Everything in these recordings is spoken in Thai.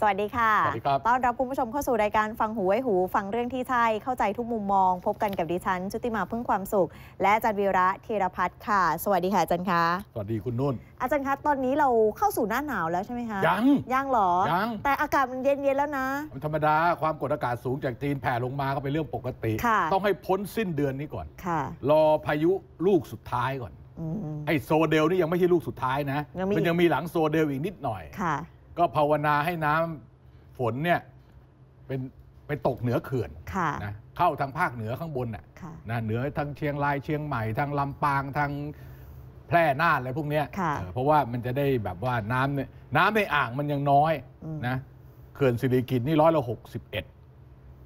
สวัสดีค่ะสวัสดีครับต้อนรับคุณผู้ชมเข้าสู่รายการฟังหูไว้หูฟังเรื่องที่ใช่เข้าใจทุกมุมมองพบกันกับดิฉันชุติมาพึ่งความสุข และจันวีระธีรพัฒน์ค่ะ สวัสดีค่ะจันคะสวัสดีคุณนุ่น อาจารย์คะตอนนี้เราเข้าสู่หน้าหนาวแล้วใช่ไหมคะ ยัง ยังหรอยังแต่อากาศมันเย็นๆแล้วนะ มันธรรมดาความกดอากาศสูงจากจีนแผ่ลงมาก็เป็นเรื่องปกติ ต้องให้พ้นสิ้นเดือนนี้ก่อนรอพายุลูกสุดท้ายก่อนไอโซเดลนี่ยังไม่ใช่ลูกสุดท้ายนะ มันยังมีหลังโซเดลอีกนิดหน่อยก็ภาวนาให้น้ำฝนเนี่ยเป็นไปตกเหนือเขื่อนนะเข้าทางภาคเหนือข้างบนน่ะนะเหนือทางเชียงรายเชียงใหม่ทางลำปางทางแพร่น่านอะไรพวกเนี้ยเพราะว่ามันจะได้แบบว่าน้ำเนี่ยน้ำในอ่างมันยังน้อยนะเขื่อนสิริกิตนี่ร้อยละหกสิบเอ็ด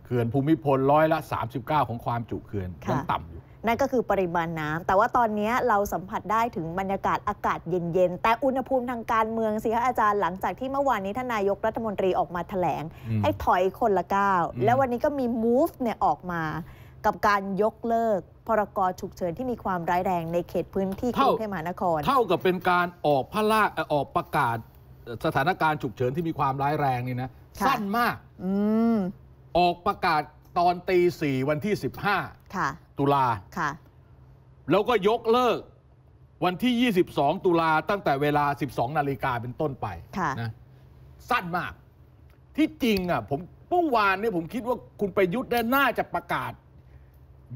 เขื่อนภูมิพลร้อยละสามสิบเก้าของความจุเขื่อนยังต่ำอยู่นั่นก็คือปริมาณน้ำ แต่ว่าตอนนี้เราสัมผัสได้ถึงบรรยากาศอากาศเย็นๆ แต่อุณหภูมิทางการเมืองสิคะอาจารย์หลังจากที่เมื่อวานนี้ท่านนายกรัฐมนตรีออกมาถแถลงให้ถอยคนละก้าว แล้ววันนี้ก็มี move เนี่ยออกมา กับการยกเลิก พรกรฉุกเฉินที่มีความร้ายแรงในเขตพื้นที่กรุงเทพมหานคร เท่ากับเป็นการออกพระราชออกประกาศสถานการณ์ฉุกเฉินที่มีความร้ายแรงนี่นะสั้นมากออกประกาศตอนตีสี่วันที่สิบห้าตุลาแล้วก็ยกเลิกวันที่ยี่สสิบองตุลาตั้งแต่เวลาสสิบองนาฬิกาเป็นต้นไปนะสั้นมาก ที่จริงอ่ะผมเมื่อวานเนี่ยผมคิดว่าคุณไปยุทธ์น่าจะประกาศ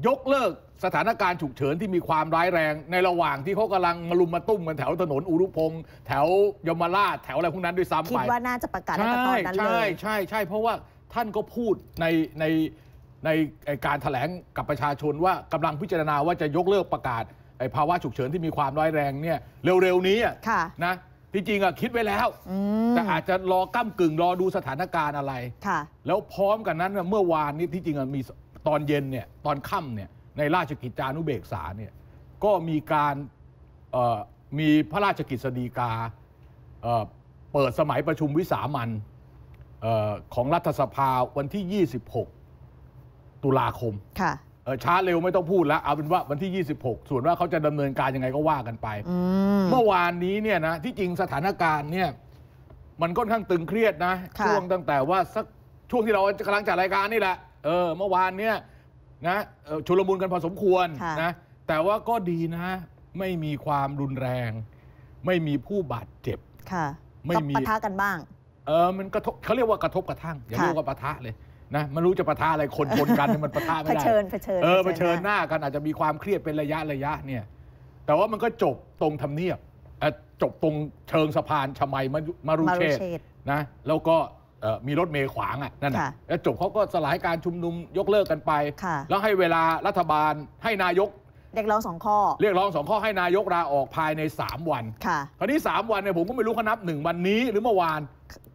ยกเลิกสถานการณ์ฉุกเฉินที่มีความร้ายแรง ในระหว่างที่เขากำลังมาลุมมาตุ้มกันแถวถนนอุรุพงศ์แถวยมราชแถวอะไรพวกนั้นด้วยซ้ำไปคิดว่าน่าจะประกาศในตอนนั้นเลยใช่ใช่ใช่เพราะว่าท่านก็พูดในในในการถแถลงกับประชาชนว่ากำลังพิจารณาว่าจะยกเลิกประกาศไอ้ภาวะฉุกเฉินที่มีความร้ายแรงเนี่ยเร็วๆนี้นะที่จริงอะคิดไว้แล้วแต่อาจจะรอก้ากึ่งรอดูสถานการณ์อะไรแล้วพร้อมกันนั้นเมื่อวานนี้ที่จริงมีตอนเย็นเนี่ยตอนค่ำเนี่ยในราชกิจจานุเบกษาเนี่ยก็มีการมีพระราชกิจสดีกาเเปิดสมัยประชุมวิสามันออของรัฐสภาวันที่ 26ุลาคมค่ะช้าเร็วไม่ต้องพูดแล้วเอาเป็นว่าวันที่ 26 ส่วนว่าเขาจะดำเนินการยังไงก็ว่ากันไปเมื่อวานนี้เนี่ยนะที่จริงสถานการณ์เนี่ยมันค่อนข้างตึงเครียดนะช่วงตั้งแต่ว่าสักช่วงที่เรากำลังจัดรายการนี่แหละเออเมื่อวานเนี่ยนะชุลมุนกันพอสมควรนะแต่ว่าก็ดีนะ ไม่มีความรุนแรง ไม่มีผู้บาดเจ็บค่ะไม่มีปะทะกันบ้างเออมันกระทบเขาเรียกว่ากระทบกระทั่งอย่าเรียกว่าปะทะเลยนะไม่รู้จะประทะอะไรคนคนกัน มันประทะไม่ได้ เผชิญเผชิญ เออเผชิญหน้ากันอาจจะมีความเครียดเป็นระยะระยะเนี่ย แต่ว่ามันก็จบตรงทำเนียบจบตรงเชิงสะพานชมัย มารุเชษนะแล้วก็มีรถเมย์ขวางอ่ะนั่นแหละแล้วจบเขาก็สลายการชุมนุมยกเลิกกันไป แล้วให้เวลารัฐบาลให้นายกเรียกร้องสองข้อ เรียกร้องสองข้อให้นายกลาออกภายใน 3 วันค่ะคราวนี้3วันเนี่ยผมก็ไม่รู้เขานับหนึ่งวันนี้หรือเมื่อวาน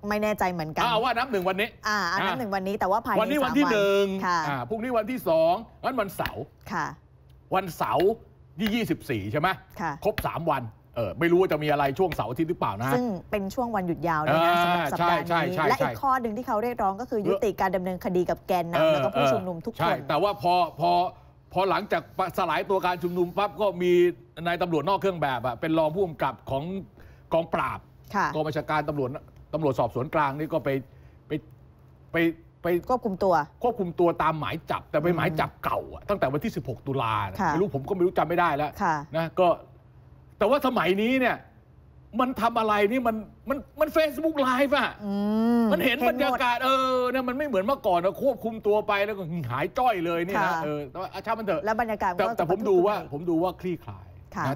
ไม่แน่ใจเหมือนกันอ้าวว่านับหนึ่งวันนี้ อ่านับหนึ่งวันนี้แต่ว่าภายในวันนี้วันที่หนึ่งค่ะพรุ่งนี้วันที่สองงั้นวันเสาร์ค่ะ วันเสาร์ที่24ใช่ไหมค่ะครบ 3 วันเออไม่รู้ว่าจะมีอะไรช่วงเสาร์ที่หรือเปล่านะซึ่งเป็นช่วงวันหยุดยาวเลยนะสำหรับสัปดาห์นี้และอีกข้อหนึ่งที่เขาเรียกร้องก็คือยุติการดำเนินคดีกับแกนนำแล้วก็ผู้ชุมนุมทุกคนแต่ว่าพอพอพอหลังจากสลายตัวการชุมนุมปั๊บก็มีนายตำรวจนอกเครื่องแบบอะเป็นรองผู้กำกับของกองปราบกองบัญชาการตำรวจตำรวจสอบสวนกลางนี่ก็ไปไปไปไป ควบคุมตัว ควบคุมตัวตามหมายจับ แต่ไปหมายจับเก่าอะตั้งแต่วันที่ 16 ตุลาไม่รู้ผมก็ไม่รู้จำไม่ได้แล้วะนะก็ แต่ว่าสมัยนี้เนี่ยมันทำอะไรนี่ มันมันมันเฟซบุ๊กไลฟ์อะมันเห็นบรรยากาศ เออเนี่ยมันไม่เหมือนเมื่อก่อนนะควบคุมตัวไปแล้วก็หายจ้อยเลยเนี่ยนะเออแต่ว่าช่ามันเถอะแล้วบรรยากาศแต่แต่ผมดูว่า ผมดูว่าคลี่คลาย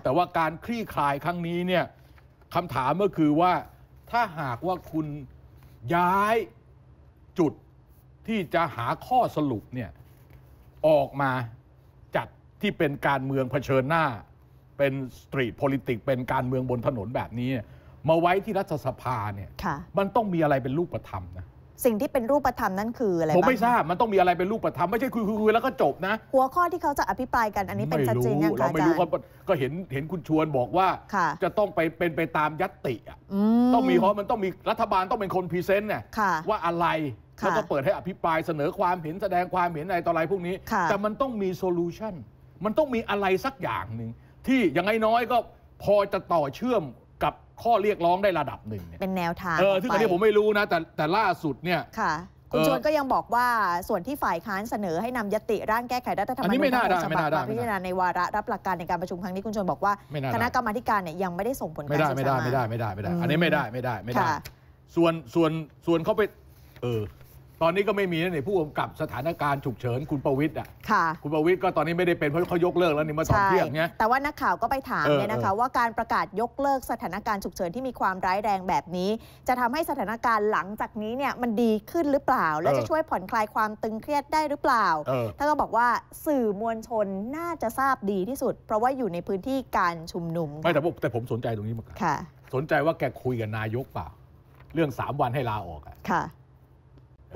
แต่ว่าการคลี่คลายครั้งนี้เนี่ยคำถามก็คือว่า ถ้าหากว่าคุณย้ายจุดที่จะหาข้อสรุปเนี่ย ออกมาจัดที่เป็นการเมืองเผชิญหน้าเป็นสตรีท p o l i t i c เป็นการเมืองบนถนนแบบนี้มาไว้ที่รัฐสภาเนี่ยมันต้องมีอะไรเป็นรูปธรรมนะ สิ่งที่เป็นรูปธรรมนั่นคืออะไรผมไม่ทราบ มันต้องมีอะไรเป็นรูปธรรมไม่ใช่คุยคุยแล้วก็จบนะ หัวข้อที่เขาจะอภิปรายกันอันนี้เป็นชัดเจนยังคะเราไม่รู้ก็เห็นเห็นคุณชวนบอกว่า จะต้องไปเป็นไปตามยัตติอ่ะ ต้องมีเพราะมันต้องมีรัฐบาลต้องเป็นคนพรีเซนต์เนี่ยว่าอะไร แล้วก็เปิดให้อภิปรายเสนอความเห็นแสดงความเห็นอะไรต่ออะไรพวกนี้ แต่มันต้องมีโซลูชันมันต้องมีอะไรสักอย่างหนึ่งที่อย่างน้อยก็พอจะต่อเชื่อมกับข้อเรียกร้องได้ระดับหนึ่งเนี่ยเป็นแนวทางเออซึ่งอันนี้ผมไม่รู้นะ แต่แต่ล่าสุดเนี่ยค่ะคุณชวนก็ยังบอกว่าส่วนที่ฝ่ายค้านเสนอให้นำยติร่างแก้ไข รัฐธรรมนูญฉบับมาพิจารณาในวาระรับหลักการในการประชุมครั้งนี้คุณชวนบอกว่า คณะกรรมาการเนี่ยยังไม่ได้ส่งผลการศึกาไม่ได้ไม่ได้ไม่ได้ไม่ได้ อันนี้ไม่ได้ไม่ได้ไม่ได้ส่วนส่วนส่วนเขาไปเออตอนนี้ก็ไม่มีนะนี่ผู้กำกับสถานการณ์ฉุกเฉินคุณประวิทย์อ่ะค่ะ คุณประวิทย์ก็ตอนนี้ไม่ได้เป็นเพราะเขายกเลิกแล้วนี่มาตอนเที่ยงเนี่ยแต่ว่านักข่าวก็ไปถามเนี่ยนะคะว่าการประกาศยกเลิก สถานการณ์ฉุกเฉินที่มีความร้ายแรงแบบนี้ จะทำให้สถานการณ์หลังจากนี้เนี่ยมันดีขึ้นหรือเปล่าและจะช่วยผ่อนคลายความตึงเครียดได้หรือเปล่าท่านก็บอกว่าสื่อมวลชนน่าจะทราบดีที่สุด เพราะว่าอยู่ในพื้นที่การชุมนุมไม่แต่ผมแต่ผมสนใจตรงนี้มากสนใจว่าแกคุยกับนายกเปล่า เรื่องสามวันให้ลาออกอ่ะค่ะ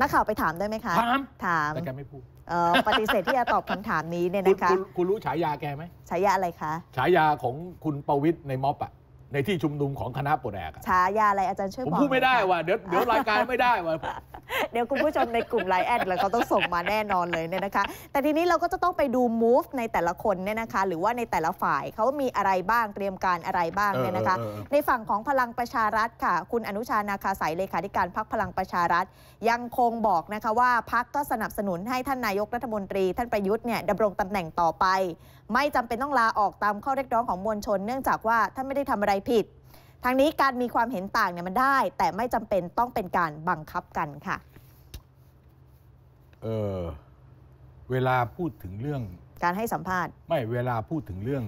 นักข่าวไปถามได้ไหมคะถามถามแต่แกไม่พูดปฏิเสธที่จะตอบคำถามนี้เนี่ยนะคะคุณคุณรู้ฉายาแกไหมฉายาอะไรคะ ฉายาของคุณประวิทย์ในม็อบอ่ะในที่ชุมนุมของคณะปวดแอกฉายาอะไรอาจารย์ช่วยบอกผมพูดไม่ได้ว่ะเดี๋ยวเดี๋ยวรายการไม่ได้ว่ะเดี๋ยวคุณผู้ชมในกลุ่มไลน์แอดเลยเขาต้องส่งมาแน่นอนเลยเนี่ยนะคะ แต่ทีนี้เราก็จะต้องไปดูมูฟในแต่ละคนเนี่ยนะคะ หรือว่าในแต่ละฝ่ายเขามีอะไรบ้างเตรียมการอะไรบ้างเนี่ยนะคะ ในฝั่งของพลังประชารัฐค่ะ คุณอนุชานาคาสายเลขาธิการพักพลังประชารัฐยังคงบอกนะคะว่าพักก็สนับสนุนให้ท่านนายกรัฐมนตรี ท่านประยุทธ์เนี่ยดำรงตำแหน่งต่อไปไม่จำเป็นต้องลาออกตามข้อเรียกร้องของมวลชน เนื่องจากว่าท่านไม่ได้ทำอะไรผิดทางนี้การมีความเห็นต่างเนี่ยมันได้ แต่ไม่จำเป็นต้องเป็นการบังคับกันค่ะ เออเวลาพูดถึงเรื่องการให้สัมภาษณ์ ไม่เวลาพูดถึงเรื่อง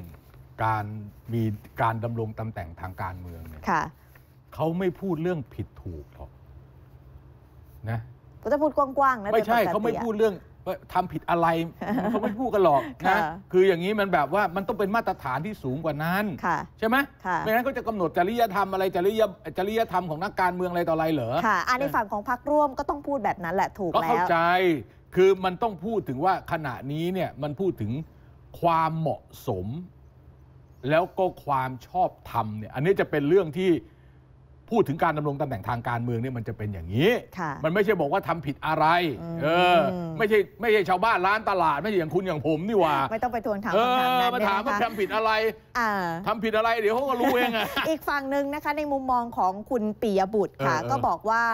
การมีการดำรงตำแหน่งทางการเมืองเนี่ยเขาไม่พูดเรื่องผิดถูกหรอกนะก็จะพูดกว้างๆนะไม่ใช่เขาไม่พูดเรื่องว่าทำผิดอะไรเขาไม่พูดกันหรอกนะคืออย่างนี้มันแบบว่ามันต้องเป็นมาตรฐานที่สูงกว่านั้น ใช่ไหมไม่งั้นก็จะกำหนดจริยธรรมอะไรจริยจริยธรรมของนักการเมืองอะไรต่ออะไรเหรอค่ะในฝั่งของพรรคร่วมก็ต้องพูดแบบนั้นแหละถูกแล้วก็เข้าใจคือมันต้องพูดถึงว่าขณะนี้เนี่ยมันพูดถึงความเหมาะสม แล้วก็ความชอบธรรมเนี่ยอันนี้จะเป็นเรื่องที่พูดถึงการดำรงตำแหน่งทางการเมืองเนี่ยมันจะเป็นอย่างนี้ มันไม่ใช่บอกว่าทำผิดอะไร เออ ไม่ใช่ไม่ใช่ชาวบ้านร้านตลาด ไม่ใช่อย่างคุณอย่างผมนี่ว่า ไม่ต้องไปทวนถามคำถามนั้นมาถามว่าทำผิดอะไรทำผิดอะไร เดี๋ยวเขาก็รู้เองอ่ะอีกฝั่งหนึ่งนะคะในมุมมองของคุณปียบุตรค่ะก็บอกว่า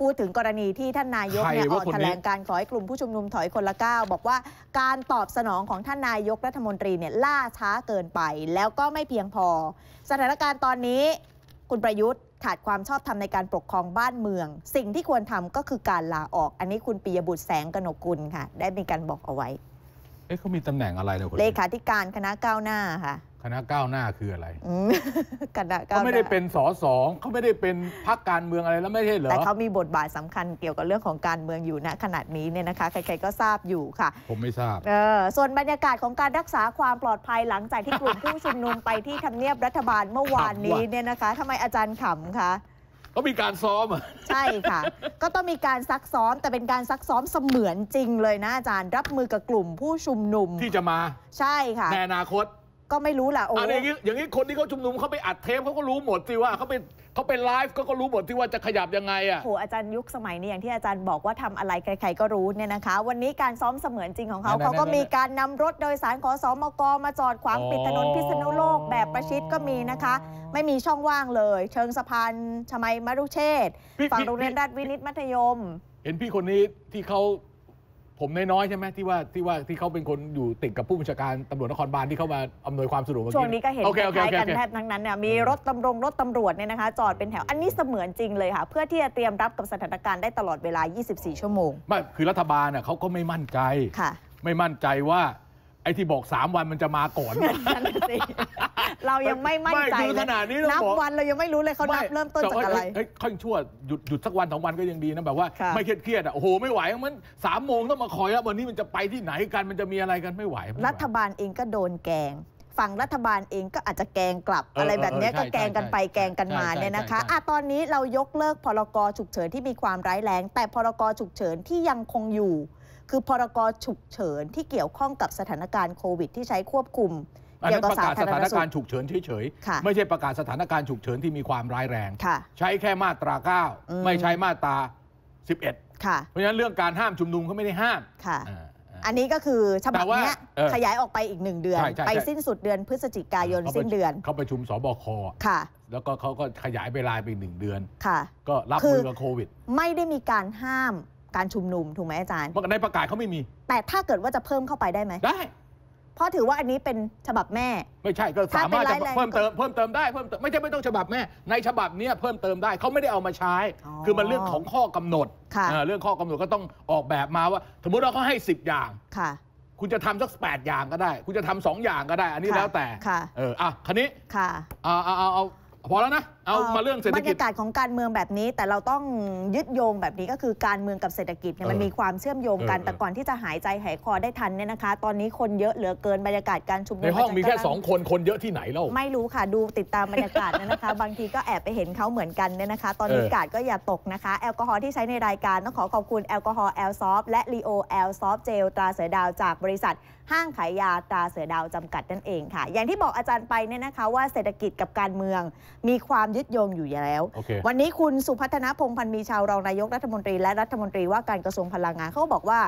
พูดถึงกรณีที่ท่านนายกเนี่ยออกแถลงการขอให้กลุ่มผู้ชุมนุมถอยคนละก้าว บอกว่าการตอบสนองของท่านนายกรัฐมนตรีเนี่ยล่าช้าเกินไปแล้วก็ไม่เพียงพอ สถานการณ์ตอนนี้คุณประยุทธ์ขาดความชอบธรรมในการปกครองบ้านเมือง สิ่งที่ควรทำก็คือการลาออก อันนี้คุณปียบุตรแสงกนกุลค่ะ ได้มีการบอกเอาไว้เอ๊ะเขามีตำแหน่งอะไรเลยค่ณเลขาธิการคณะก้าวหน้าค่ะคณะก้าวหน้าคืออะไรคณะก้าวหน้าเขาไม่ได้เป็นสอสองเขาไม่ได้เป็นพรรคการเมืองอะไรแล้วไม่ใช่เหรอแต่เขามีบทบาทสำคัญเกี่ยวกับเรื่องของการเมืองอยู่ณขณะนี้เนี่ยนะคะ ใครๆก็ทราบอยู่ค่ะผมไม่ทราบเออส่วนบรรยากาศของการรักษาความปลอดภัยหลังจากที่กลุ่มผู้ชุมนุมไปที่ทำเนียบรัฐบาลเมื่อวานนี้เนี่ยนะคะทำไมอาจารย์ขำคะก็มีการซ้อมใช่ค่ะ ก็ต้องมีการซักซ้อมแต่เป็นการซักซ้อมเสมือนจริงเลยนะอาจารย์รับมือกับกลุ่มผู้ชุมนุมที่จะมา ใช่ค่ะในอนาคตก็ไม่รู้ล่ะโอ้อะไรอย่างนี้อย่างนี้ คนที่เขาชุมนุมเขาไปอัดเทปเขาก็รู้หมดสิว่าเขาไปเขาเป็นไลฟ์ก็ก็รู้หมดที่ว่าจะขยับยังไงอ่ะโหอาจารย์ยุคสมัยนี้อย่าง ที่อาจารย์บอกว่าทำอะไรใครๆก็รู้เนี่ยนะคะ วันนี้การซ้อมเสมือนจริงของเขาเขาก็มีการนำรถโดยสารขอสอมก มาจอดขวางปิดถนนพิษณุโลกแบบประชิดก็มีนะคะ ไม่มีช่องว่างเลย เชิงสะพานชมัยมรุเชษฝั่งโรงเรียนราชวินิตมัธยม เห็นพี่คนนี้ที่เขาผมน้อยๆใช่ไหมที่ว่าที่ว่าที่เขาเป็นคนอยู่ติดกับผู้บัญชาการตำรวจนครบาลที่เข้ามาอำนวยความสะดวกช่วงนี้ก็เห็นคล้ายกันแทบทั้งนั้นเนี่ยมีรถตำรงรถตำรวจเนี่ยนะคะจอดเป็นแถวอันนี้เสมือนจริงเลยค่ะเพื่อที่จะเตรียมรับกับสถานการณ์ได้ตลอดเวลา 24 ชั่วโมงไม่คือรัฐบาลเขาก็ไม่มั่นใจไม่มั่นใจว่าไอ้ที่บอก 3 วันมันจะมาก่อนนั่นสิเรายังไม่มั่นใจเลยขนาดนี้นับวันเรายังไม่รู้เลยเขานับเริ่มต้นจากอะไราเยเยค่อยชั่วหยุดหยุดสักวันสองวันก็ยังดีนะแบบว่า ไม่เครียดเครียดๆอ่ะโอ้โหไม่ไหวมันสามโมงต้องมาคอยแล้ววันนี้มันจะไปที่ไหนกันมันจะมีอะไรกันไม่ไหว รัฐบาลเองก็โดนแกงฝั่งรัฐบาลเองก็อาจจะแกงกลับ อะไรแบบนี้ก็แกงกันไปแกงกันมาเนี่ยนะคะอะตอนนี้เรายกเลิกพรกฉุกเฉินที่มีความร้ายแรงแต่พรกฉุกเฉินที่ยังคงอยู่คือพรกฉุกเฉินที่เกี่ยวข้องกับสถานการณ์โควิดที่ใช้ควบคุมอันนั้นประกาศสถานการณ์ฉุกเฉินเฉยๆไม่ใช่ประกาศสถานการณ์ฉุกเฉินที่มีความร้ายแรง ใช้แค่มาตรา 9 ไม่ใช้มาตรา 11เพราะฉะนั้นเรื่องการห้ามชุมนุมเขาไม่ได้ห้ามค่ะอันนี้ก็คือฉบับนี้ขยายออกไปอีกหนึ่งเดือน ไปสิ้นสุดเดือนพฤศจิกายนสิ้นเดือนเขาประชุมสบคแล้วก็เขาก็ขยายเวลาไปหนึ่งเดือนก็รับมือกับโควิด ไม่ได้มีการห้ามการชุมนุมถูกไหมอาจารย์ในประกาศเขาไม่มี แต่ถ้าเกิดว่าจะเพิ่มเข้าไปได้ไหมได้ เพราะถือว่าอันนี้เป็นฉบับแม่ ไม่ใช่ก็สามารถจะเพิ่มเติมเพิ่มเติมได้เพิ่มเติมไม่ใช่ไม่ต้องฉบับแม่ ในฉบับนี้เพิ่มเติมได้เขาไม่ได้เอามาใช้ คือมันเรื่องของข้อกำหนดเรื่องข้อกำหนดก็ต้องออกแบบมาว่า สมมติเราเขาให้ 10 อย่าง ค่ะ คุณจะทำสักแปดอย่างก็ได้ คุณจะทำสองอย่างก็ได้ อันนี้แล้วแต่ เอออ่ะคันนี้ค่ะเอาเอาเอาพอแล้วนะเอามาเรื่องเศรษฐกิจบรรยากาศของการเมืองแบบนี้ แต่เราต้องยึดโยงแบบนี้ก็คือการเมืองกับเศรษฐกิจเนี่ยมันมีความเชื่อมโยงกันแต่ก่อนที่จะหายใจหายคอได้ทันเนี่ยนะคะ ตอนนี้คนเยอะเหลือเกินบรรยากาศการชุมนุมในห้องมีแค่สองคนคนเยอะที่ไหนเล่าไม่รู้ค่ะดูติดตามบรรยากาศนะคะ บางทีก็แอบไปเห็นเขาเหมือนกันเนี่ยนะคะ ตอนนี้อากาศก็อย่าตกนะคะแอลกอฮอล์ที่ใช้ในรายการต้องขอขอบคุณแอลกอฮอล์แอลซอฟและลีโอแอลซอฟเจลตราเสือดาวจากบริษัท ห้างขายยาตราเสือดาวจำกัดนั่นเองค่ะ อย่างที่บอกอาจารย์ไปเนี่ยนะคะ ว่าเศรษฐกิจกับการเมืองมีความยึดโยงอยู่แล้ว okay. วันนี้คุณสุพัฒนพงพันธ์มีชาวรองนายกรัฐมนตรีและรัฐมนตรีว่าการกระทรวงพลังงานเขาบอกว่า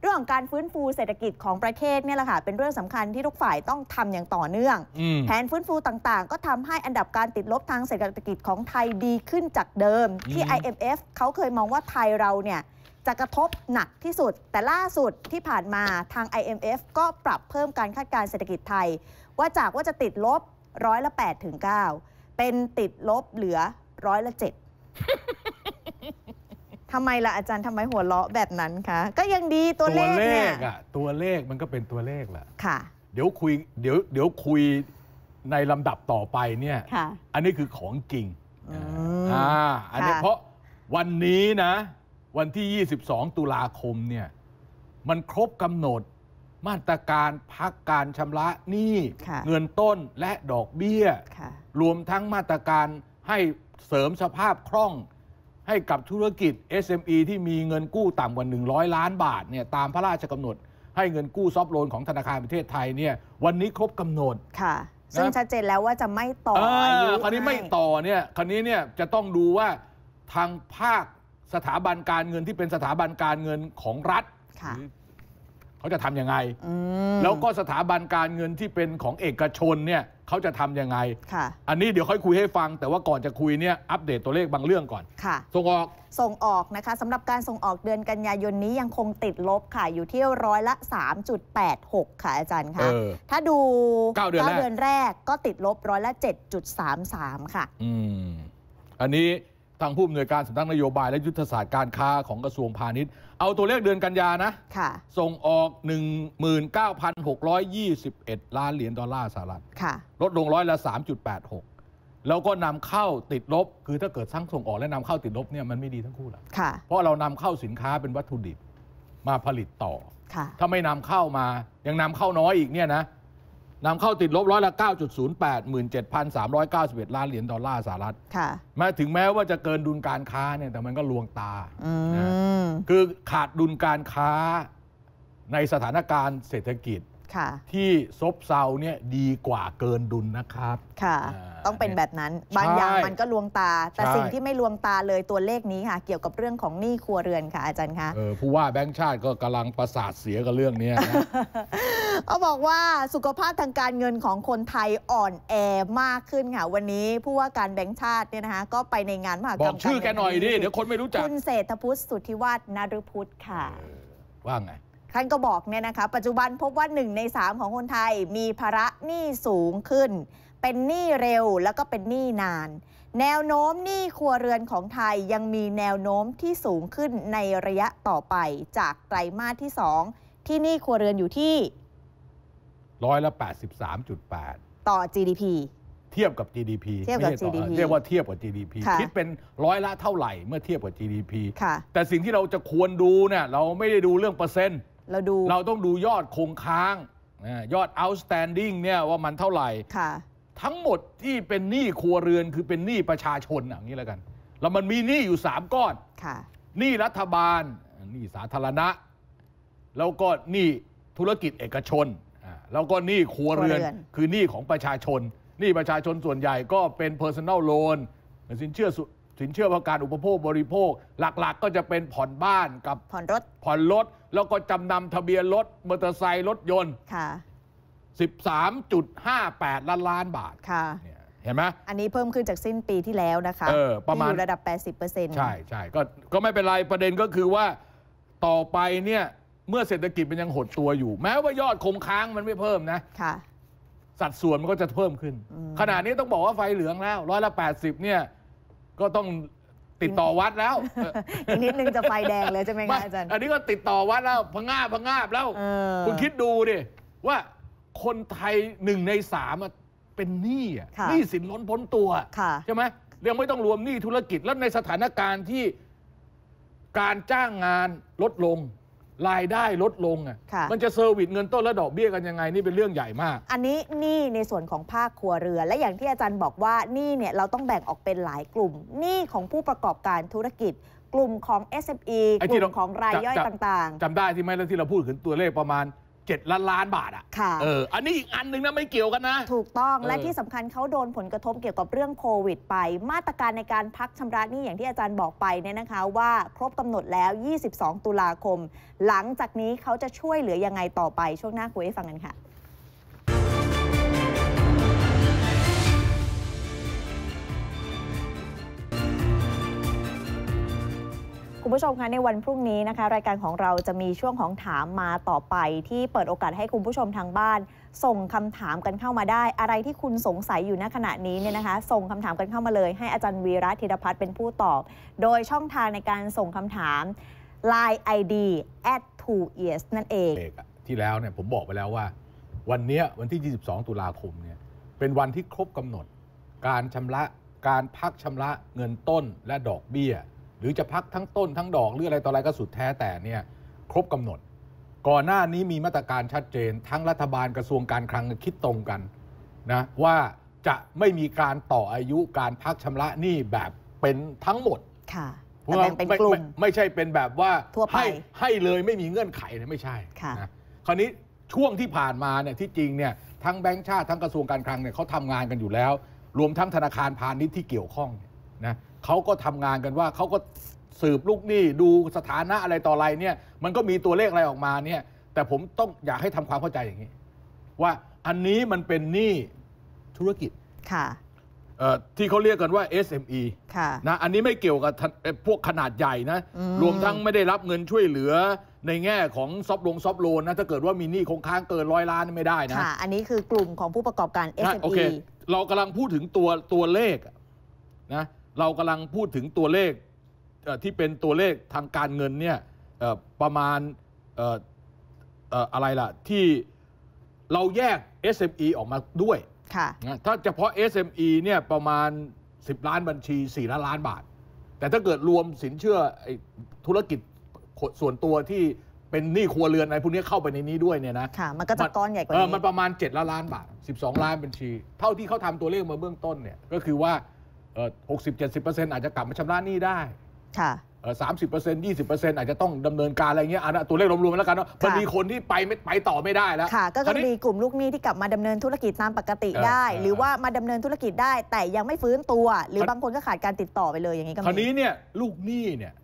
เรื่องการฟื้นฟูเศรษฐกิจของประเทศเนี่ยแหละค่ะเป็นเรื่องสำคัญที่ทุกฝ่ายต้องทำอย่างต่อเนื่อง แผนฟื้นฟูต่างๆ ก็ทำให้อันดับการติดลบทางเศรษฐกิจของไทยดีขึ้นจากเดิม ที่ IMF เขาเคยมองว่าไทยเราเนี่ยจะกระทบหนักที่สุด แต่ล่าสุดที่ผ่านมาทาง IMF ก็ปรับเพิ่มการคาดการเศรษฐกิจไทย ว่าจากว่าจะติดลบร้อยละ8ถึง9เป็นติดลบเหลือร้อยละเจ็ด ทำไมล่ะอาจารย์ ทำไมหัวเราะแบบนั้นคะ ก็ยังดีตัวเลขเนี่ยอะตัวเลขมันก็เป็นตัวเลขแหละค่ะ เดี๋ยวคุยเดี๋ยวเดี๋ยวคุยในลำดับต่อไปเนี่ยอันนี้คือของจริงอ่าอันนี้เพราะวันนี้นะ วันที่ 22 ตุลาคมเนี่ย มันครบกำหนดมาตรการพักการชำระหนี้เงินต้นและดอกเบี้ย รวมทั้งมาตรการให้เสริมสภาพคล่องให้กับธุรกิจ SME ที่มีเงินกู้ต่ำกว่า100 ล้านบาทเนี่ยตามพระราชกำหนด ให้เงินกู้ซอฟโลนของธนาคารประเทศไทยเนี่ยวันนี้ครบกำหนด ค่ะ ซึ่งชัดเจนแล้วว่าจะไม่ต่ออายุคราวนี้ไม่ต่อเนี่ยคราวนี้เนี่ยจะต้องดูว่าทางภาคสถาบันการเงินที่เป็นสถาบันการเงินของรัฐเขาจะทํำยังไงแล้วก็สถาบันการเงินที่เป็นของเอกชนเนี่ยเขาจะทํำยังไงอันนี้เดี๋ยวค่อยคุยให้ฟัง แต่ว่าก่อนจะคุยเนี่ยอัปเดตตัวเลขบางเรื่องก่อนส่งออก ส่งออกนะคะสำหรับการส่งออกเดือนกันยายนนี้ยังคงติดลบค่ะอยู่ที่ร้อยละ 3.86 ค่ะ อาจารย์คะถ้าดู9เดือนแรเดือนแรกก็ติดลบร้อยละ7.33 ค่ะ อันนี้ทางผู้อำนวยการสำนักนโยบายและยุทธศาสตร์การค้าของกระทรวงพาณิชย์เอาตัวเลขเดือนกันยานะส่งออก 19,621 ล้านเหรียญดอลลาร์สหรัฐลดลงร้อยละ 3.86 แล้วก็นำเข้าติดลบคือถ้าเกิดทั้งส่งออกและนำเข้าติดลบเนี่ยมันไม่ดีทั้งคู่หรอกเพราะเรานำเข้าสินค้าเป็นวัตถุดิบมาผลิตต่อถ้าไม่นำเข้ามายังนำเข้าน้อยอีกเนี่ยนะนำเข้าติดลบร้อยละ 9.08 17,391ล้านเหรียญดอลลาร์สหรัฐ ค่แม้ถึงแม้ว่าจะเกินดุลการค้าเนี่ย แต่มันก็ลวงตา คือขาดดุลการค้าในสถานการณ์เศรษฐกิจที่ซบเซาเนี่ยดีกว่าเกินดุลนะครับ ค่ะ ต้องเป็นแบบนั้น บางอย่างมันก็ลวงตา แต่สิ่งที่ไม่ลวงตาเลยตัวเลขนี้ค่ะ เกี่ยวกับเรื่องของหนี้ครัวเรือนค่ะอาจารย์คะผู้ว่าแบงค์ชาติก็กำลังประสาทเสียกับเรื่องนี้นะเขาบอกว่าสุขภาพทางการเงินของคนไทยอ่อนแอมากขึ้นค่ะวันนี้ผู้ว่าการแบงค์ชาติเนี่ยนะคะก็ไปในงานมหากรรมบอกชื่อแกหน่อยดิเดี๋ยวคนไม่รู้จักคุณเศรษฐพุทธสุทธิวัฒนฤพุทธค่ะ ว่าไงท่านก็บอกเนี่ยนะคะปัจจุบันพบว่า1ใน 3 ของคนไทยมีภาระหนี้สูงขึ้น เป็นหนี้เร็วแล้วก็เป็นหนี้นาน แนวโน้มหนี้ครัวเรือนของไทยยังมีแนวโน้มที่สูงขึ้นในระยะต่อไปจากไตรมาสที่ 2 ที่หนี้ครัวเรือนอยู่ที่ร้อยละ83.8 ต่อ GDP เทียบกับ GDP เทียบกับ GDP เรียกว่าเทียบกับ GDP คิดเป็นร้อยละเท่าไหร่เมื่อเทียบกับ GDP แต่สิ่งที่เราจะควรดูเนี่ยเราไม่ได้ดูเรื่องเปอร์เซ็นต์เราดู เราต้องดูยอดคงค้าง ยอด outstanding เนี่ยว่ามันเท่าไหร่ ทั้งหมดที่เป็นหนี้ครัวเรือนคือเป็นหนี้ประชาชนอย่างนี้แล้วกัน แล้วมันมีหนี้อยู่สามก้อน หนี้รัฐบาล หนี้สาธารณะ แล้วก็หนี้ธุรกิจเอกชน แล้วก็หนี้ครัวเรือนคือหนี้ของประชาชน หนี้ประชาชนส่วนใหญ่ก็เป็น personal loan สินเชื่อสินเชื่อเพื่อการอุปโภค บริโภค หลักๆ ก็จะเป็นผ่อนบ้านกับ ผ่อนรถผ่อนรถ แล้วก็จำนำทะเบียนรถมอเตอร์ไซค์รถยนต์ค่ะ13.58 ล้านล้านบาทค่ะเห็นไหมอันนี้เพิ่มขึ้นจากสิ้นปีที่แล้วนะคะเออประมาณระดับ 80%ใช่ใช่ก็ก็ไม่เป็นไรประเด็นก็คือว่าต่อไปเนี่ยเมื่อเศรษฐกิจมันยังหดตัวอยู่ แม้ว่ายอดคงค้างมันไม่เพิ่มนะค่ะ สัดส่วนมันก็จะเพิ่มขึ้นขณะนี้ต้องบอกว่าไฟเหลืองแล้ว ร้อยละ80เนี่ยก็ต้องติดต่อวัดแล้วอีกนิดนึงจะไฟแดงเลยใช่ไหมคะอาจารย์อันนี้ก็ติดต่อวัดแล้ว พงาบพงาบแล้วคุณคิดดูดิว่าคนไทยหนึ่งในสามเป็นหนี้หนี้สินล้นพ้นตัวใช่ไหมเรียกไม่ต้องรวมหนี้ธุรกิจแล้วในสถานการณ์ที่การจ้างงานลดลงรายได้ลดลงอ่ะ มันจะเซอร์วิสเงินต้นและดอกเบี้ยกันยังไงนี่เป็นเรื่องใหญ่มาก อันนี้หนี้ในส่วนของภาคครัวเรือนและอย่างที่อาจารย์บอกว่าหนี้เนี่ยเราต้องแบ่งออกเป็นหลายกลุ่มหนี้ของผู้ประกอบการธุรกิจ กลุ่มของ SME อกลุ่มของรายย่อยต่างๆจำได้ที่ไหมแล้วที่เราพูดถึงตัวเลขประมาณ7ล้านล้านบาทอ่ะค่ะเออ อันนี้อีกอันนึงนะไม่เกี่ยวกันนะ ถูกต้อง และที่สำคัญเขาโดนผลกระทบเกี่ยวกับเรื่องโควิดไป มาตรการในการพักชำระหนี้อย่างที่อาจารย์บอกไปเนี่ยนะคะ ว่าครบกำหนดแล้ว 22 ตุลาคม หลังจากนี้เขาจะช่วยเหลือยังไงต่อไปช่วงหน้าคุยให้ฟังกันค่ะคุณผู้ชมคะในวันพรุ่งนี้นะคะรายการของเราจะมีช่วงของถามมาต่อไปที่เปิดโอกาสให้คุณผู้ชมทางบ้านส่งคำถามกันเข้ามาได้ อะไรที่คุณสงสัยอยู่ณขณะนี้เนี่ยนะคะส่งคำถามกันเข้ามาเลยให้อาจารย์วีระธีรพัฒน์เป็นผู้ตอบ โดยช่องทางในการส่งคำถาม Line ID at t years นั่นเอง ที่แล้วเนี่ยผมบอกไปแล้วว่า วันนี้วันที่ 22 ตุลาคมเนี่ยเป็นวันที่ครบกำหนด การชำระการพักชำระเงินต้นและดอกเบี้ยหรือจะพักทั้งต้นทั้งดอกหรืออะไรต่ออะไรก็สุดแท้แต่เนี่ย ครบกำหนด ก่อนหน้านี้มีมาตรการชัดเจน ทั้งรัฐบาลกระทรวงการคลังคิดตรงกันนะว่าจะไม่มีการต่ออายุการพักชำระหนี้แบบเป็นทั้งหมดค่ะเพราะเป็นกลุ่มไม่ใช่เป็นแบบว่าให้ให้เลยไม่มีเงื่อนไขเนี่ยไม่ใช่คนะคราวนี้ช่วงที่ผ่านมาเนี่ยที่จริงเนี่ยทั้งแบงก์ชาติทั้งกระทรวงการคลังเนี่ยเขาทำงานกันอยู่แล้ว รวมทั้งธนาคารพาณิชย์ที่เกี่ยวข้องนะเขาก็ทำงานกันว่า เขาก็สืบลูกหนี้ดูสถานะอะไรต่ออะไรเนี่ย มันก็มีตัวเลขอะไรออกมาเนี่ย แต่ผมต้องอยากให้ทำความเข้าใจอย่างนี้ ว่าอันนี้มันเป็นหนี้ธุรกิจค่ะที่เขาเรียกกันว่า SME ะนะ อันนี้ไม่เกี่ยวกับพวกขนาดใหญ่นะรวมทั้งไม่ได้รับเงินช่วยเหลือในแง่ของซอฟลงซอฟโลนนะถ้าเกิดว่ามีหนี้คงค้างเกินร้อยล้านไม่ได้นะค่ะอันนี้คือกลุ่มของผู้ประกอบการ SME นะเเรากำลังพูดถึงตัวตัวเลขนะเรากำลังพูดถึงตัวเลขที่เป็นตัวเลขทางการเงินเนี่ยประมาณอะไรล่ะ ที่เราแยก SME ออกมาด้วยถ้าเฉพาะ SME เนี่ยประมาณ 10 ล้านบัญชี4ล้านล้านบาท แต่ถ้าเกิดรวมสินเชื่อธุรกิจส่วนตัวที่เป็นหนี้ครัวเรือนอะไรพวกนี้เข้าไปในนี้ด้วยเนี่ยนะค่ะมันก็จะก้อนใหญ่กว่านี้มันประมาณ7ล้านล้านบาท 12 ล้านบัญชี เท่าที่เขาทำตัวเลขมาเบื้องต้นเนี่ยก็คือว่าหกสิบเจ็ดสิบเปอร์เซ็นต์อาจจะกลับมาชำระหนี้ได้ค่ะสามสิบเปอร์เซ็นต์ยี่สิบเปอร์เซ็นต์อาจจะต้องดำเนินการอะไรเงี้ยอันนั้นตัวเลขรวมๆแล้วกันเนาะมันมีคนที่ไปไม่ไปต่อไม่ได้แล้วค่ะก็มีกลุ่มลูกหนี้ที่กลับมาดำเนินธุรกิจตามปกติได้ หรือว่ามาดำเนินธุรกิจได้แต่ยังไม่ฟื้นตัว หรือบางคนก็ขาดการติดต่อไปเลยอย่างนี้ก็มีคราวนี้เนี่ยลูกหนี้เนี่ย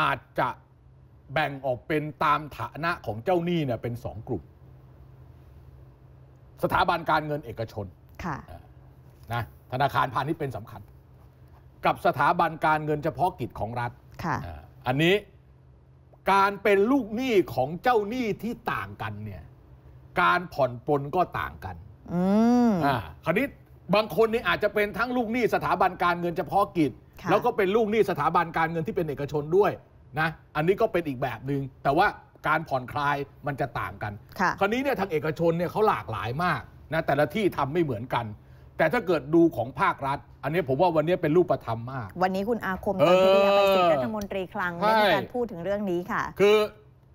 อาจจะแบ่งออกเป็นตามฐานะของเจ้าหนี้เนี่ยเป็นสองกลุ่ม สถาบันการเงินเอกชนค่ะ นะธนาคารพาณิชย์เป็นสำคัญ กับสถาบันการเงินเฉพาะกิจของรัฐอันนี้ การเป็นลูกหนี้ของเจ้าหนี้ที่ต่างกันเนี่ย การผ่อนปลนก็ต่างกันอ่าคราวนี้บางคนนี่อาจจะเป็นทั้งลูกหนี้สถาบันการเงินเฉพาะกิจ แล้วก็เป็นลูกหนี้สถาบันการเงินที่เป็นเอกชนด้วยนะ อันนี้ก็เป็นอีกแบบหนึง่งแต่ว่าการผ่อนคลายมันจะต่างกันคราวนี้เนี่ยทางเอกชนเนี่ยเขาหลากหลายมากนะแต่ละที่ทำไม่เหมือนกันแต่ถ้าเกิดดูของภาครัฐ อันนี้ผมว่าวันนี้เป็นรูปธรรมมาก วันนี้คุณอาคมตันพิรยไปสิรัฐมนตรีคลังได้มีการพูดถึงเรื่องนี้ค่ะ คือ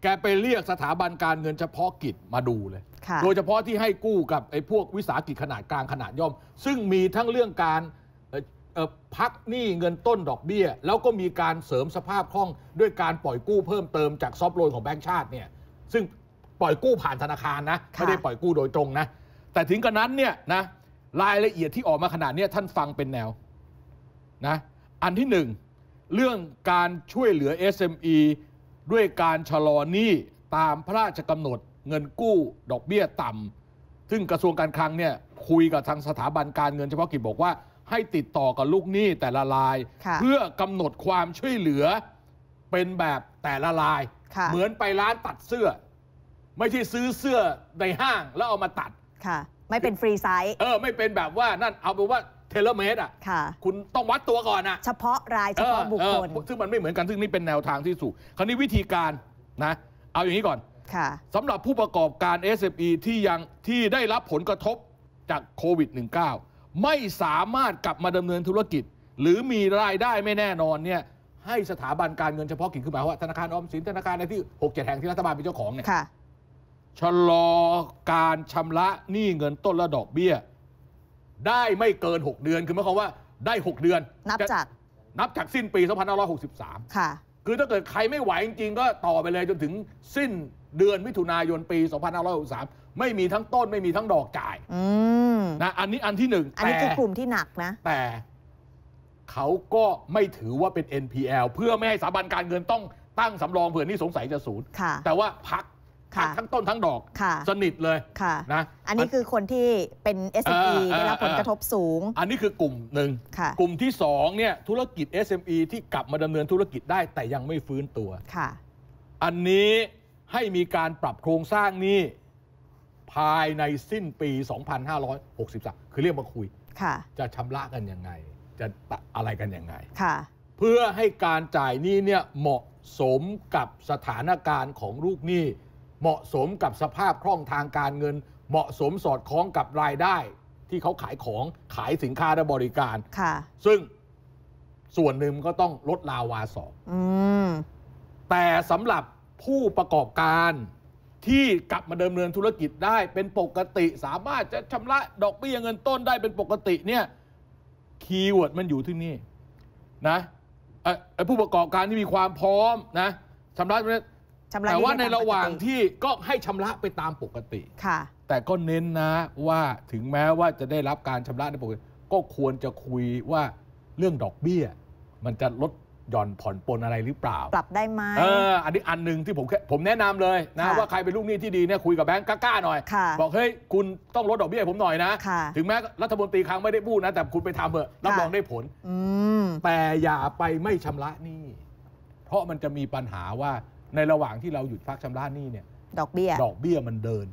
แกไปเรียกสถาบันการเงินเฉพาะกิจมาดูเลย โดยเฉพาะที่ให้กู้กับไอ้พวกวิสาหกิจขนาดกลางขนาดย่อม ซึ่งมีทั้งเรื่องการพักหนี้เงินต้นดอกเบี้ย แล้วก็มีการเสริมสภาพคล่องด้วยการปล่อยกู้เพิ่มเติม จากซอฟโลนของแบงก์ชาติเนี่ย ซึ่งปล่อยกู้ผ่านธนาคารนะไม่ได้ปล่อยกู้โดยตรงนะ แต่ถึงกระนั้นเนี่ยนะรายละเอียดที่ออกมาขนาดนี้ท่านฟังเป็นแนวนะอันที่หนึ่งเรื่องการช่วยเหลือ SME ด้วยการชะลอหนี้ตามพระราชกำหนด เงินกู้ดอกเบี้ยต่ำซึ่งกระทรวงการคลังเนี่ยคุยกับทางสถาบันการเงินเฉพาะกิจบอกว่าให้ติดต่อกับลูกหนี้แต่ละราย เพื่อกำหนดความช่วยเหลือเป็นแบบแต่ละราย เหมือนไปร้านตัดเสื้อ ไม่ใช่ซื้อเสื้อในห้างแล้วเอามาตัดไม่เป็นฟรีไซส์ เออ ไม่เป็นแบบว่านั่นเอาไปว่าเทเลเมตรอ่ะ คุณต้องวัดตัวก่อนอ่ะเฉพาะรายเฉพาะบุคคลซึ่งมันไม่เหมือนกันซึ่งนี่เป็นแนวทางที่สูงคราวนี้วิธีการนะเอาอย่างนี้ก่อนสำหรับผู้ประกอบการ SME ที่ยังที่ได้รับผลกระทบจากโควิด -19 ไม่สามารถกลับมาดำเนินธุรกิจ หรือมีรายได้ไม่แน่นอนเนี่ยให้สถาบันการเงินเฉพาะกิจคือหมายว่าธนาคารออมสินธนาคารในที่6 7 แห่งที่รัฐบาลเป็นเจ้าของเนี่ยชะลอการชำระหนี้เงินต้นและดอกเบี้ย ได้ไม่เกิน 6 เดือนคือหมายความว่าได้ 6 เดือน นับจาก นับจากสิ้นปี 2563ค่ะ คือถ้าเกิดใครไม่ไหว จริงๆ ก็ต่อไปเลย จนถึงสิ้นเดือนมิถุนายนปี 2563 ไม่มีทั้งต้นไม่มีทั้งดอกจ่ายนะอันนี้อันที่หนึ่ง อันนี้คือกลุ่มที่หนักนะ แต่ เขาก็ไม่ถือว่าเป็น NPL เพื่อไม่ให้สถาบันการเงินต้องตั้งสำรองเผื่อนี่สงสัยจะศูนย์แต่ว่าพักทั้งต้น ทั้งดอก สนิทเลยนะอันนี้คือคนที่เป็น s อ e ได้รับผลกระทบสูง อันนี้คือกลุ่มหนึ่งกลุ่มที่สองเนี่ยธุรกิจ SME ที่กลับมาดำเนินธุรกิจได้แต่ยังไม่ฟื้นตัวค่ะอันนี้ให้มีการปรับโครงสร้างนี้ ภายในสิ้นปี 2563คือเรียกมาคุยค่ะ จะชำระกันยังไงจะอะไรกันยังไงค่ะ เพื่อให้การจ่ายนี้เนี่ยเหมาะสมกับสถานการณ์ของลูกหนี้เหมาะสมกับสภาพคล่องทางการเงิน เหมาะสมสอดคล้องกับรายได้ ที่เขาขายของขายสินค้าและบริการค่ะซึ่งส่วนหนึ่งก็ต้องลดลาวาสอบแต่สำหรับผู้ประกอบการที่กลับมาดำเนินธุรกิจได้เป็นปกติสามารถจะชำระดอกเบี้ยเงินต้นได้เป็นปกติเนี่ยคีย์เวิร์ดมันอยู่ที่นี่นะไอ้ผู้ประกอบการที่มีความพร้อมนะชำระชำระแต่ว่าในระหว่างที่ก็ให้ชำระไปตามปกติค่ะ แต่ก็เน้นนะว่าถึงแม้ว่าจะได้รับการชำระในปกติ ก็ควรจะคุยว่าเรื่องดอกเบี้ยมันจะลดหย่อนผ่อนปลนอะไรหรือเปล่า ปรับได้ไหมเอออันนี้อันหนึ่งที่ผมผมแนะนำเลยนะ ว่าใครเป็นลูกหนี้ที่ดีเนี่ยคุยกับแบงก์กล้าๆหน่อยบอกเฮ้ยคุณต้องลดดอกเบี้ย ผมหน่อยนะถึงแม้รัฐมนตรีครั้งไม่ได้พูดนะ แต่คุณไปทำเถอะรับรองได้ผลแต่อย่าไปไม่ชำระหนี้เพราะมันจะมีปัญหาว่าในระหว่างที่เราหยุดพักชำระหนี้เนี่ยดอกเบี้ย ดอกเบี้ยมันเดิน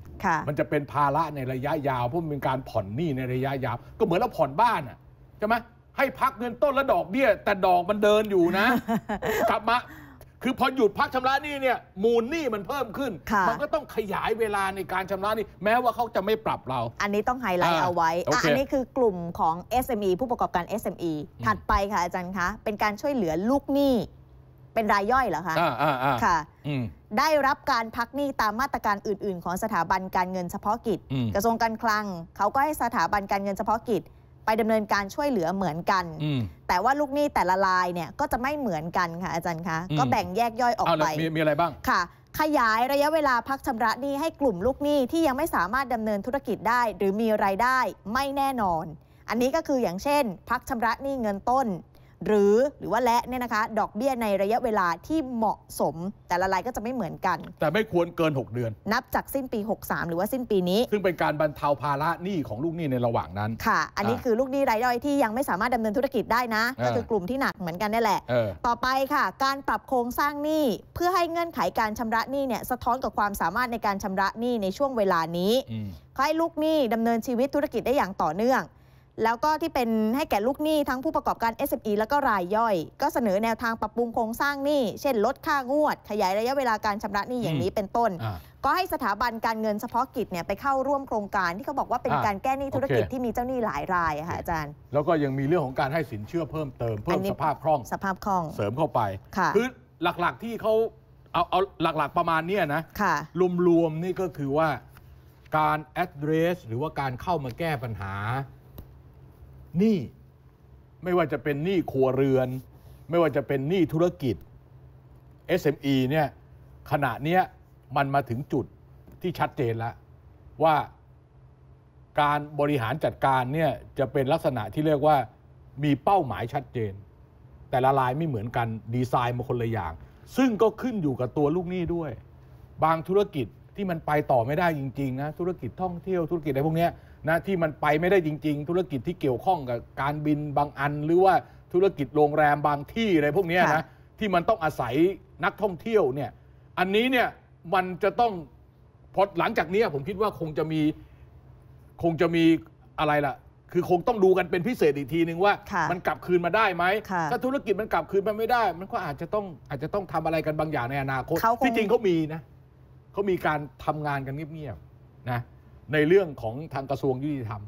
มันจะเป็นภาระในระยะยาว เพราะมันเป็นการผ่อนหนี้ในระยะยาวก็เหมือนเราผ่อนบ้านอ่ะใช่ไหมให้พักเงินต้นและดอกเบี้ย แต่ดอกมันเดินอยู่นะกลับมาคือพอหยุดพักชำระหนี้เนี่ย มูลหนี้มันเพิ่มขึ้นมันก็ต้องขยายเวลาในการชำระหนี้แม้ว่าเขาจะไม่ปรับเรา อันนี้ต้องไฮไลท์เอาไว้อันนี้คือกลุ่มของ SME ผู้ประกอบการ SME ถัดไปค่ะอาจารย์คะเป็นการช่วยเหลือลูกหนี้เป็นรายย่อยเหรอคะค่ะได้รับการพักหนี้ตามมาตรการอื่นๆ ของสถาบันการเงินเฉพาะกิจ กระทรวงการคลังเขาก็ให้สถาบันการเงินเฉพาะกิจ ไปดำเนินการช่วยเหลือเหมือนกัน แต่ว่าลูกหนี้แต่ละรายเนี่ยก็จะไม่เหมือนกันค่ะอาจารย์คะ ก็แบ่งแยกย่อยออกไปมีอะไรบ้างค่ะ ขยายระยะเวลาพักชำระหนี้ให้กลุ่มลูกหนี้ที่ยังไม่สามารถดำเนินธุรกิจได้ หรือมีรายได้ไม่แน่นอน อันนี้ก็คืออย่างเช่น พักชำระหนี้เงินต้นหรือหรือว่าและเนี่ยนะคะดอกเบี้ยในระยะเวลาที่เหมาะสม แต่ละรายก็จะไม่เหมือนกัน แต่ไม่ควรเกิน 6 เดือน นับจากสิ้นปี 63 หรือว่าสิ้นปีนี้ซึ่งเป็นการบรรเทาภาระหนี้ของลูกหนี้ในระหว่างนั้น ค่ะอันนี้คือลูกหนี้รายย่อยที่ยังไม่สามารถดำเนินธุรกิจได้นะ ก็คือกลุ่มที่หนักเหมือนกันนี่แหละต่อไปค่ะ การปรับโครงสร้างหนี้เพื่อให้เงื่อนไขการชำระหนี้เนี่ยสะท้อนกับความสามารถในการชำระหนี้ในช่วงเวลานี้ให้ลูกหนี้ดำเนินชีวิตธุรกิจได้อย่างต่อเนื่องแล้วก็ที่เป็นให้แก่ลูกหนี้ทั้งผู้ประกอบการ SME แล้วก็รายย่อย ก็เสนอแนวทางปรับปรุงโครงสร้างหนี้ เช่นลดค่างวด ขยายระยะเวลาการชำระหนี้อย่างนี้เป็นต้น ก็ให้สถาบันการเงินเฉพาะกิจเนี่ยไปเข้าร่วมโครงการ ที่เขาบอกว่าเป็นการแก้หนี้ธุรกิจที่มีเจ้าหนี้หลายรายค่ะอาจารย์แล้วก็ยังมีเรื่องของการให้สินเชื่อเพิ่มเติม เพิ่มสภาพคล่องสภาพคล่องเสริมเข้าไปคือหลักๆที่เขาเอาเอาหลักๆ ประมาณนี้นะรวมๆนี่ก็คือว่าการ address หรือว่าการเข้ามาแก้ปัญหาหนี้ไม่ว่าจะเป็นหนี้ครัวเรือน ไม่ว่าจะเป็นหนี้ธุรกิจ SME เนี่ยขณะเนี้ยมันมาถึงจุดที่ชัดเจนแล้ว ว่าการบริหารจัดการเนี่ยจะเป็นลักษณะที่เรียกว่ามีเป้าหมายชัดเจน แต่ละลายไม่เหมือนกันดีไซน์มาคนละอย่าง ซึ่งก็ขึ้นอยู่กับตัวลูกหนี้ด้วย บางธุรกิจที่มันไปต่อไม่ได้จริงๆนะธุรกิจท่องเที่ยวธุรกิจอะไรพวกนี้นะที่มันไปไม่ได้จริงๆ ธุรกิจที่เกี่ยวข้องกับการบินบางอัน หรือว่าธุรกิจโรงแรมบางที่อะไรพวกนี้นะที่มันต้องอาศัยนักท่องเที่ยวเนี่ย อันนี้เนี่ยมันจะต้องพอหลังจากนี้ผมคิดว่าคงจะมี คงจะมีอะไรล่ะ คือคงต้องดูกันเป็นพิเศษอีกทีนึงว่ามันกลับคืนมาได้ไหมถ้าธุรกิจมันกลับคืนมาไม่ได้ มันก็อาจจะต้องอาจจะต้องทำอะไรกันบางอย่างในอนาคตที่จริงเขามีนะเขามีการทำงานกันเงียบๆนะในเรื่องของทางกระทรวงยุติธรรม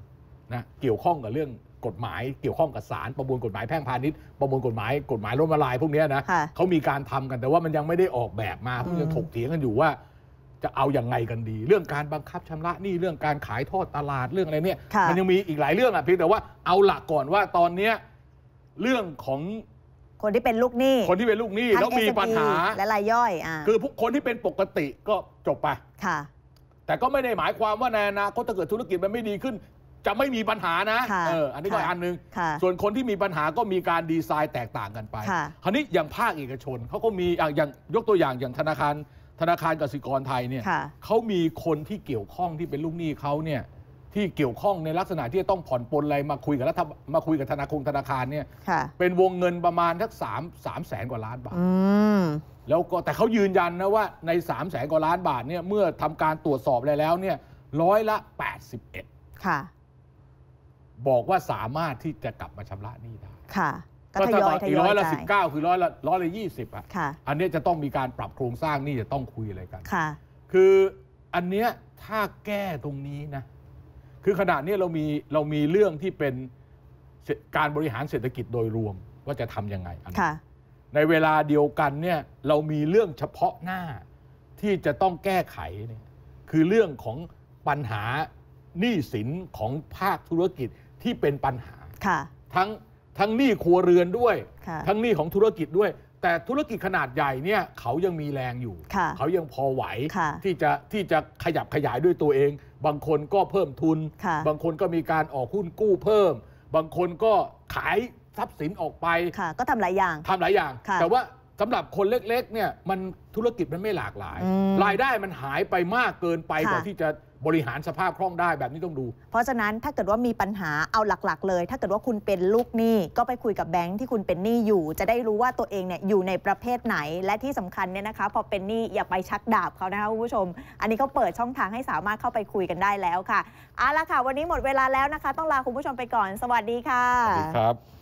นะเกี่ยวข้องกับเรื่องกฎหมาย เกี่ยวข้องกับสารประมวลกฎหมายแพ่งพาณิชย์ประมวลกฎหมายกฎหมายล้มละลายพวกนี้นะะเขามีการทำกันแต่ว่ามันยังไม่ได้ออกแบบมาเพิ่งจะถกเถียงกันอยู่ว่า จะเอาอย่างไงกันดี เรื่องการบังคับชำระหนี้เรื่องการขายทอดตลาดเรื่องอะไรเนี่ยมันยังมีอีกหลายเรื่องอ่ะพี่แต่ว่าเอาหลักก่อนว่าตอนเนี้ยเรื่องของคนที่เป็นลูกหนี้ คนที่เป็นลูกหนี้แล้วมีปัญหาและรายย่อยอ่ะคือพวกคนที่เป็นปกติก็จบไปค่ะแต่ก็ไม่ได้หมายความว่าในอนาคตถ้าเกิดธุรกิจมันไม่ดีขึ้น จะไม่มีปัญหานะะเอออันนี้ก็คอันหนึง่ส่วนคนที่มีปัญหาก็มีการดีไซน์แตกต่างกันไป คราวนี้อย่างภาคเอกชนเขาก็มีอย่างยกตัวอย่างอย่างธนาคารธนาคารกสิกรไทยเนี่ยเขามีคนที่เกี่ยวข้องที่เป็นลูกหนี้เขาเนี่ยที่เกี่ยวข้องในลักษณะที่ต้องผ่อนปลนอะไรมาคุยกับรัฐมาคุยกับธนาครธนาคารเนี่ยเป็นวงเงินประมาณทักสามสามแสนกว่าล้านบาทแล้วก็แต่เขายืนยันนะว่าในสามแสนกว่าล้านบาทเนี่ย เมื่อทำการตรวจสอบแล้ว เนี่ย ร้อยละแปดสิบเอ็ดบอกว่าสามารถที่จะกลับมาชำระหนี้ได้ค่ะก็ทยอยทยอยร้อยละสิบเก้าคือร้อยละร้อยละยี่สิบอ่ะ อันนี้จะต้องมีการปรับโครงสร้างนี่จะต้องคุยอะไรกันค่ะ คืออันเนี้ยถ้าแก้ตรงนี้นะคือ ขนาดนี้เรามีเรามีเรื่องที่เป็นการบริหารเศรษฐกิจโดยรวมว่าจะทำยังไงในเวลาเดียวกันเนี่ยเรามีเรื่องเฉพาะหน้าที่จะต้องแก้ไข คือเรื่องของปัญหาหนี้สินของภาคธุรกิจที่เป็นปัญหา ทั้งทั้งหนี้ครัวเรือนด้วย ทั้งหนี้ของธุรกิจด้วยแต่ธุรกิจขนาดใหญ่เนี่ยเขายังมีแรงอยู่ เขายังพอไหวที่จะที่จะขยับขยายด้วยตัวเอง บางคนก็เพิ่มทุน บางคนก็มีการออกหุ้นกู้เพิ่ม บางคนก็ขายทรัพย์สินออกไป ก็ทำหลายอย่างทำหลายอย่าง แต่ว่าสำหรับคนเล็กๆ เนี่ย มันธุรกิจมันไม่หลากหลาย รายได้มันหายไปมากเกินไปกว่าที่จะบริหารสภาพคล่องได้แบบนี้ต้องดู เพราะฉะนั้นถ้าเกิดว่ามีปัญหาเอาหลักๆ เลย ถ้าเกิดว่าคุณเป็นลูกหนี้ก็ไปคุยกับแบงค์ที่คุณเป็นหนี้อยู่ จะได้รู้ว่าตัวเองเนี่ยอยู่ในประเภทไหน และที่สำคัญเนี่ยนะคะ พอเป็นหนี้อย่าไปชักดาบเขานะคะคุณผู้ชม อันนี้เขาเปิดช่องทางให้สามารถเข้าไปคุยกันได้แล้วค่ะเอาละค่ะวันนี้หมดเวลาแล้วนะคะ ต้องลาคุณผู้ชมไปก่อน สวัสดีค่ะ สวัสดีครับ